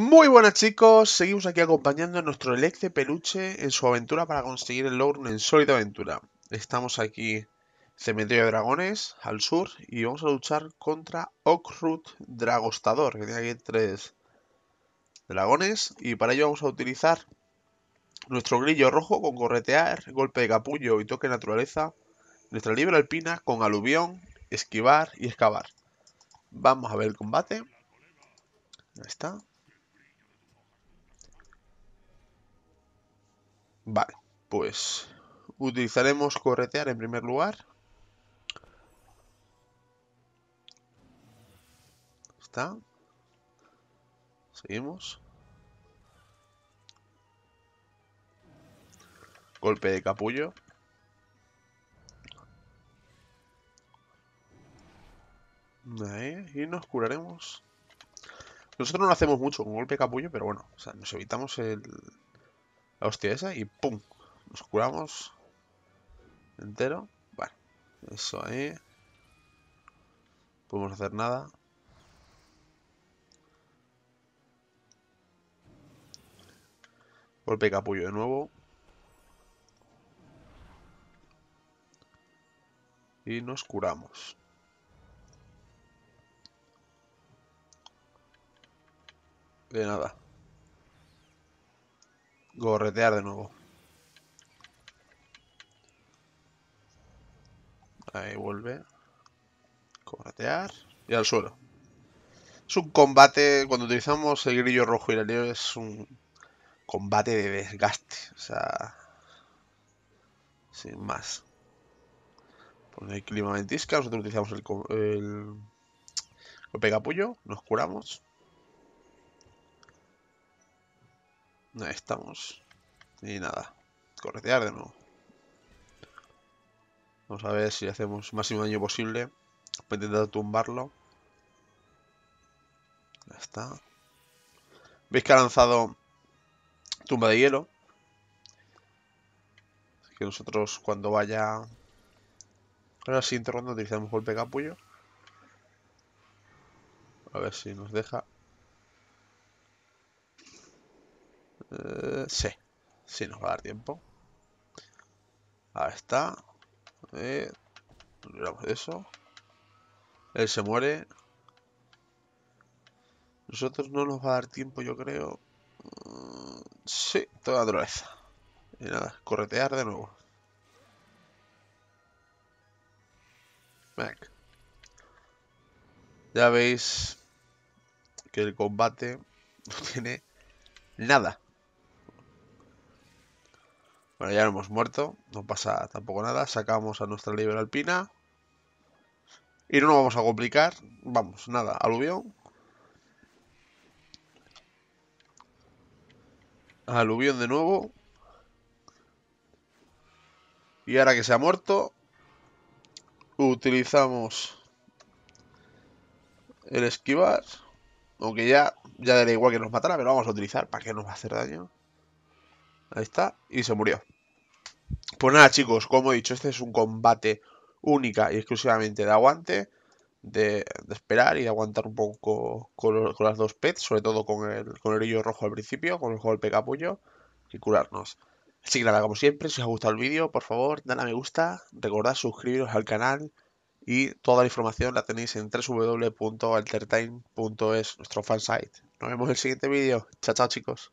Muy buenas chicos, seguimos aquí acompañando a nuestro de Peluche en su aventura para conseguir el logro en sólida aventura. Estamos aquí, Cementerio de Dragones, al sur, y vamos a luchar contra Okrut Dragostador, que tiene aquí tres dragones, y para ello vamos a utilizar nuestro grillo rojo con corretear, golpe de capullo y toque de naturaleza, nuestra libre alpina con aluvión, esquivar y excavar. Vamos a ver el combate. Ahí está. Vale, pues utilizaremos corretear en primer lugar. Está. Seguimos. Golpe de capullo. Ahí, y nos curaremos. Nosotros no hacemos mucho con golpe de capullo, pero bueno, o sea, nos evitamos el, la hostia esa y ¡pum! Nos curamos entero. Vale, eso ahí. No podemos hacer nada. Golpe capullo de nuevo. Y nos curamos. De nada. Gorretear de nuevo. Ahí vuelve. Gorretear Y al suelo. Es un combate. Cuando utilizamos el grillo rojo y el leo es un combate de desgaste. O sea. Sin más. Por el clima ventisca. Nosotros utilizamos el, el, el pegapullo. Nos curamos. Ahí estamos. Y nada, corretear de nuevo. Vamos a ver si hacemos máximo daño posible. Voy intentar tumbarlo. Ya está. Veis que ha lanzado tumba de hielo. Así que nosotros cuando vaya... Ahora la siguiente ronda utilizamos golpe capullo. A ver si nos deja. Eh, sí. Sí, nos va a dar tiempo. Ahí está. Eh, eso. Él se muere. Nosotros no nos va a dar tiempo, yo creo. Mm, sí, toda otra Y nada, corretear de nuevo. Ya veis que el combate no tiene nada bueno, ya hemos muerto, no pasa tampoco nada. Sacamos a nuestra libera alpina. Y no nos vamos a complicar. Vamos, nada, aluvión. Aluvión de nuevo. Y ahora que se ha muerto, utilizamos el esquivar. Aunque ya, ya igual que nos matara, pero vamos a utilizar. ¿Para que nos va a hacer daño? Ahí está. Y se murió. Pues nada, chicos, como he dicho, este es un combate única y exclusivamente de aguante. De, esperar y de aguantar un poco con, las dos pets, sobre todo con el, con el rojo al principio, con el golpe capullo y curarnos. Así que nada, como siempre, si os ha gustado el vídeo, por favor, dale a me gusta, recordad suscribiros al canal y toda la información la tenéis en www.altertime.es, nuestro fansite. Nos vemos en el siguiente vídeo. Chao, chao, chicos.